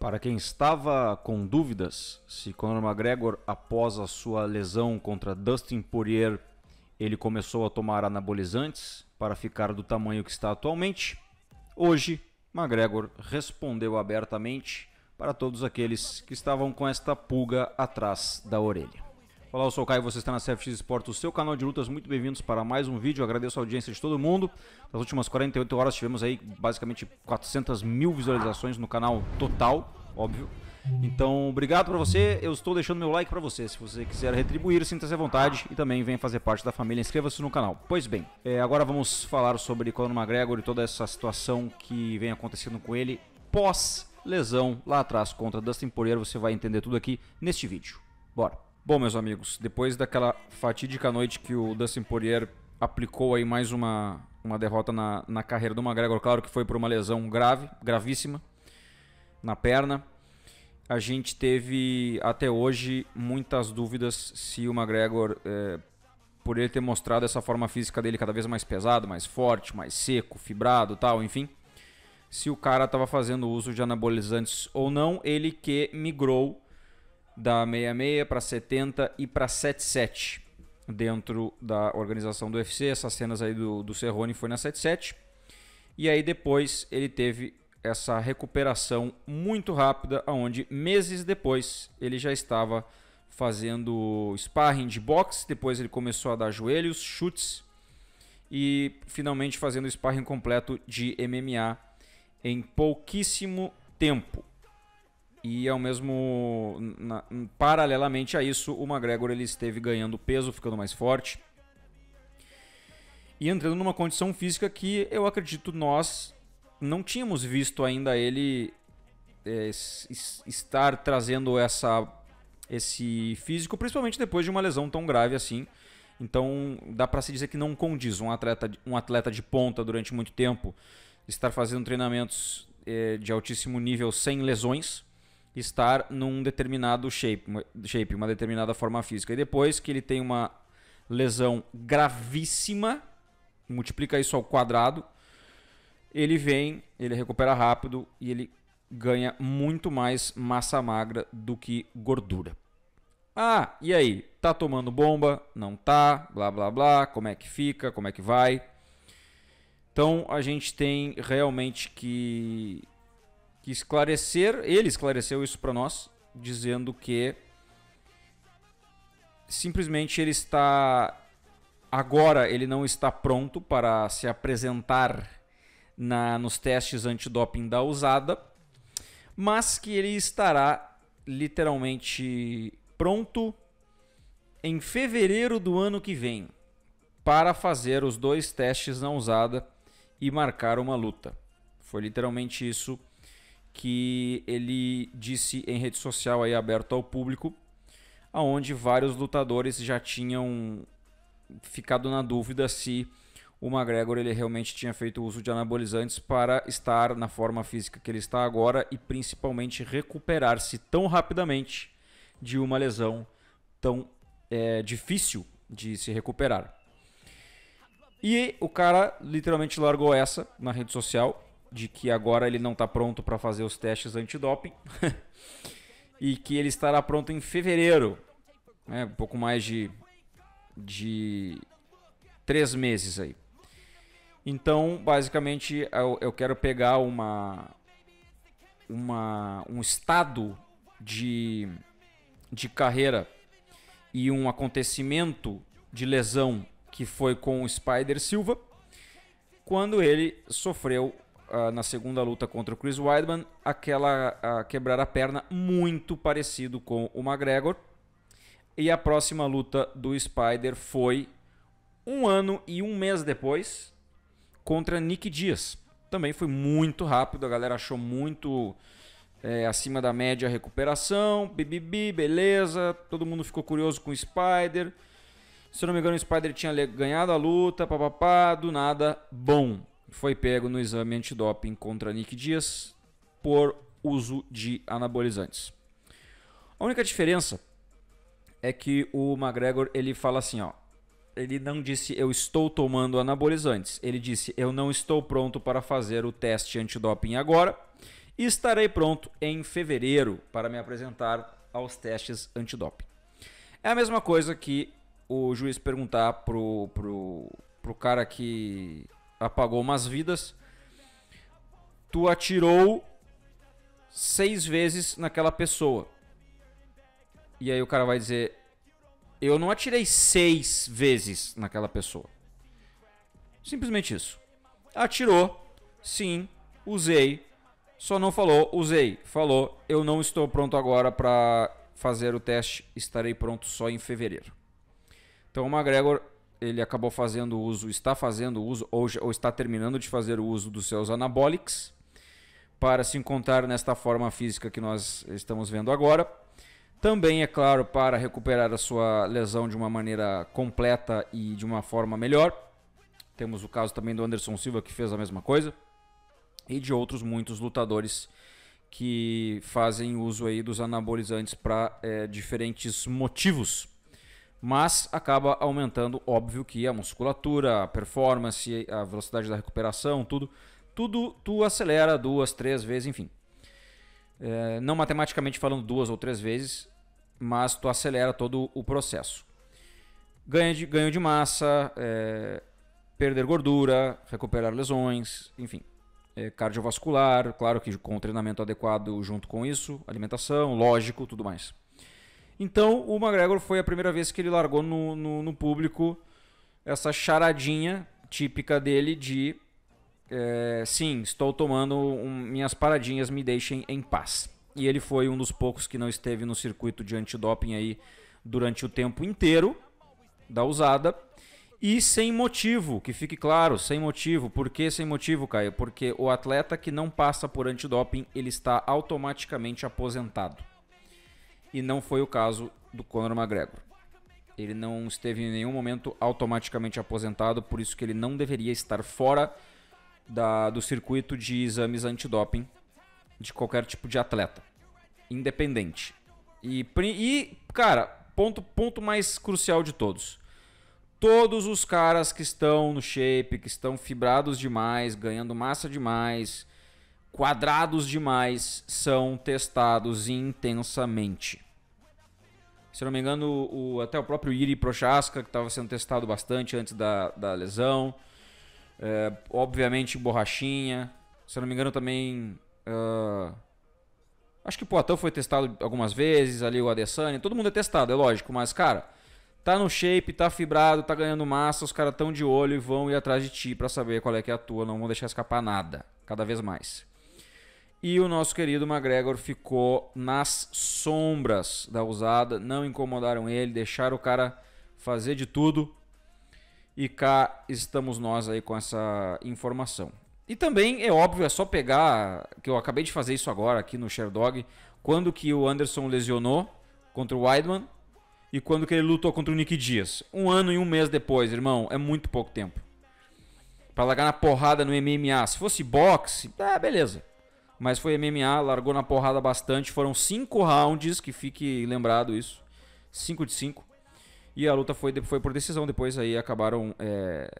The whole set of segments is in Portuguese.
Para quem estava com dúvidas se Conor McGregor, após a sua lesão contra Dustin Poirier, ele começou a tomar anabolizantes para ficar do tamanho que está atualmente, hoje McGregor respondeu abertamente para todos aqueles que estavam com esta pulga atrás da orelha. Olá, eu sou o Caio, você está na CFX Sport, o seu canal de lutas. Muito bem-vindos para mais um vídeo. agradeço a audiência de todo mundo. Nas últimas 48 horas tivemos aí basicamente 400 mil visualizações no canal total, óbvio. Então, obrigado para você. Eu estou deixando meu like para você. Se você quiser retribuir, sinta-se à vontade e também venha fazer parte da família. Inscreva-se no canal. Pois bem, é, agora vamos falar sobre Conor McGregor e toda essa situação que vem acontecendo com ele pós lesão lá atrás contra Dustin Poirier. Você vai entender tudo aqui neste vídeo. Bora. Bom, meus amigos, depois daquela fatídica noite que o Dustin Poirier aplicou aí mais uma, uma derrota na, na carreira do McGregor, claro que foi por uma lesão grave, gravíssima, na perna, a gente teve até hoje muitas dúvidas se o McGregor, é, por ele ter mostrado essa forma física dele cada vez mais pesado, mais forte, mais seco, fibrado tal, enfim, se o cara estava fazendo uso de anabolizantes ou não, ele que migrou da 66 para 70 e para 77 dentro da organização do UFC. Essas cenas aí do, do Cerrone foi na 77. E aí depois ele teve essa recuperação muito rápida, aonde meses depois ele já estava fazendo sparring de boxe, depois ele começou a dar joelhos, chutes e finalmente fazendo sparring completo de MMA em pouquíssimo tempo. E ao mesmo. Na, paralelamente a isso, o McGregor ele esteve ganhando peso, ficando mais forte. E entrando numa condição física que eu acredito nós não tínhamos visto ainda ele é, estar trazendo essa, esse físico, principalmente depois de uma lesão tão grave assim. Então dá para se dizer que não condiz um atleta, um atleta de ponta durante muito tempo estar fazendo treinamentos é, de altíssimo nível sem lesões estar num determinado shape, shape, uma determinada forma física. E depois que ele tem uma lesão gravíssima, multiplica isso ao quadrado, ele vem, ele recupera rápido e ele ganha muito mais massa magra do que gordura. Ah, e aí? Tá tomando bomba? Não tá? Blá blá blá. Como é que fica? Como é que vai? Então a gente tem realmente que que esclarecer, ele esclareceu isso para nós, dizendo que simplesmente ele está agora ele não está pronto para se apresentar na nos testes antidoping da usada, mas que ele estará literalmente pronto em fevereiro do ano que vem para fazer os dois testes na usada e marcar uma luta. Foi literalmente isso que ele disse em rede social aí aberto ao público, aonde vários lutadores já tinham ficado na dúvida se o McGregor ele realmente tinha feito uso de anabolizantes para estar na forma física que ele está agora e principalmente recuperar-se tão rapidamente de uma lesão tão é, difícil de se recuperar. E o cara literalmente largou essa na rede social de que agora ele não está pronto para fazer os testes antidoping e que ele estará pronto em fevereiro, né, um pouco mais de, de três meses aí. Então, basicamente, eu, eu quero pegar uma, uma, um estado de, de carreira e um acontecimento de lesão que foi com o Spider Silva, quando ele sofreu uh, na segunda luta contra o Chris Weidman, aquela uh, quebrar a perna muito parecido com o McGregor. E a próxima luta do Spider foi um ano e um mês depois contra Nick Dias. Também foi muito rápido, a galera achou muito é, acima da média a recuperação. Bibibi, beleza. Todo mundo ficou curioso com o Spider. Se eu não me engano, o Spider tinha ganhado a luta, papapá, do nada, bom foi pego no exame antidoping contra Nick Dias por uso de anabolizantes. A única diferença é que o McGregor ele fala assim, ó, ele não disse eu estou tomando anabolizantes, ele disse eu não estou pronto para fazer o teste antidoping agora e estarei pronto em fevereiro para me apresentar aos testes antidoping. É a mesma coisa que o juiz perguntar pro pro, pro cara que apagou umas vidas. Tu atirou seis vezes naquela pessoa. E aí o cara vai dizer: Eu não atirei seis vezes naquela pessoa. Simplesmente isso. Atirou, sim, usei. Só não falou, usei. Falou, eu não estou pronto agora para fazer o teste, estarei pronto só em fevereiro. Então o McGregor ele acabou fazendo uso, está fazendo uso ou, ou está terminando de fazer uso dos seus anabólicos para se encontrar nesta forma física que nós estamos vendo agora. Também, é claro, para recuperar a sua lesão de uma maneira completa e de uma forma melhor. Temos o caso também do Anderson Silva, que fez a mesma coisa. E de outros muitos lutadores que fazem uso aí dos anabolizantes para é, diferentes motivos mas acaba aumentando, óbvio, que a musculatura, a performance, a velocidade da recuperação, tudo. Tudo tu acelera duas, três vezes, enfim. É, não matematicamente falando duas ou três vezes, mas tu acelera todo o processo. Ganho de, ganho de massa, é, perder gordura, recuperar lesões, enfim. É, cardiovascular, claro que com o treinamento adequado junto com isso, alimentação, lógico, tudo mais. Então o McGregor foi a primeira vez que ele largou no, no, no público essa charadinha típica dele de é, sim, estou tomando um, minhas paradinhas, me deixem em paz. E ele foi um dos poucos que não esteve no circuito de antidoping aí durante o tempo inteiro da usada. E sem motivo, que fique claro, sem motivo. Por que sem motivo, Caio? Porque o atleta que não passa por antidoping, ele está automaticamente aposentado e não foi o caso do Conor McGregor. Ele não esteve em nenhum momento automaticamente aposentado, por isso que ele não deveria estar fora da, do circuito de exames antidoping de qualquer tipo de atleta, independente. E, e cara, ponto, ponto mais crucial de todos. Todos os caras que estão no shape, que estão fibrados demais, ganhando massa demais, quadrados demais são testados intensamente. Se não me engano, o, até o próprio Iri Prochaska, que estava sendo testado bastante antes da, da lesão. É, obviamente, Borrachinha. Se não me engano, também. Uh, acho que o foi testado algumas vezes, ali o Adesanya. Todo mundo é testado, é lógico, mas, cara, tá no shape, tá fibrado, tá ganhando massa, os caras estão de olho e vão ir atrás de ti para saber qual é que é a tua. Não vão deixar escapar nada, cada vez mais. E o nosso querido McGregor ficou nas sombras da usada, não incomodaram ele, deixaram o cara fazer de tudo. E cá estamos nós aí com essa informação. E também é óbvio, é só pegar, que eu acabei de fazer isso agora aqui no Sherdog, quando que o Anderson lesionou contra o Weidman e quando que ele lutou contra o Nick Dias. Um ano e um mês depois, irmão, é muito pouco tempo. Para largar na porrada no MMA, se fosse boxe, tá, beleza mas foi MMA, largou na porrada bastante. Foram cinco rounds, que fique lembrado isso. 5 de 5. E a luta foi, foi por decisão. Depois aí acabaram é,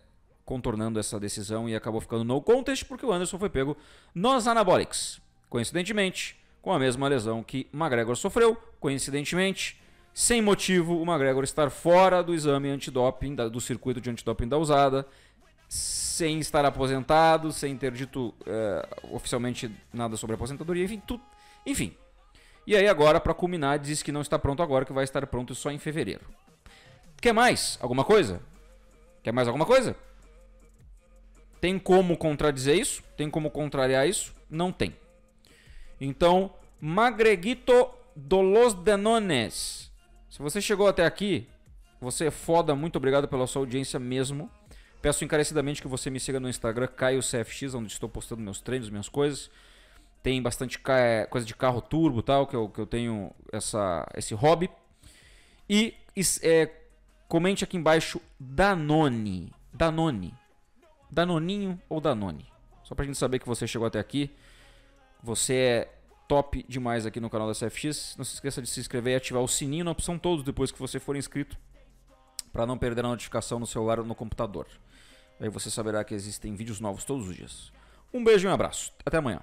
contornando essa decisão e acabou ficando no contest porque o Anderson foi pego nos anabólicos. Coincidentemente, com a mesma lesão que McGregor sofreu. Coincidentemente, sem motivo, o McGregor estar fora do exame antidoping, da, do circuito de antidoping da usada sem estar aposentado, sem ter dito uh, oficialmente nada sobre aposentadoria, enfim, Enfim. E aí agora, para culminar, diz que não está pronto agora, que vai estar pronto só em fevereiro. Quer mais? Alguma coisa? Quer mais alguma coisa? Tem como contradizer isso? Tem como contrariar isso? Não tem. Então, Magreguito Dolos Denones. Se você chegou até aqui, você é foda, muito obrigado pela sua audiência mesmo. Peço encarecidamente que você me siga no Instagram, CaioCFX, onde estou postando meus treinos, minhas coisas. Tem bastante é, coisa de carro turbo tal, que eu, que eu tenho essa, esse hobby. E é, comente aqui embaixo Danone. Danone. Danoninho ou Danone? Só pra gente saber que você chegou até aqui. Você é top demais aqui no canal da CFX. Não se esqueça de se inscrever e ativar o sininho na opção todos depois que você for inscrito para não perder a notificação no celular ou no computador. Aí você saberá que existem vídeos novos todos os dias. Um beijo e um abraço. Até amanhã.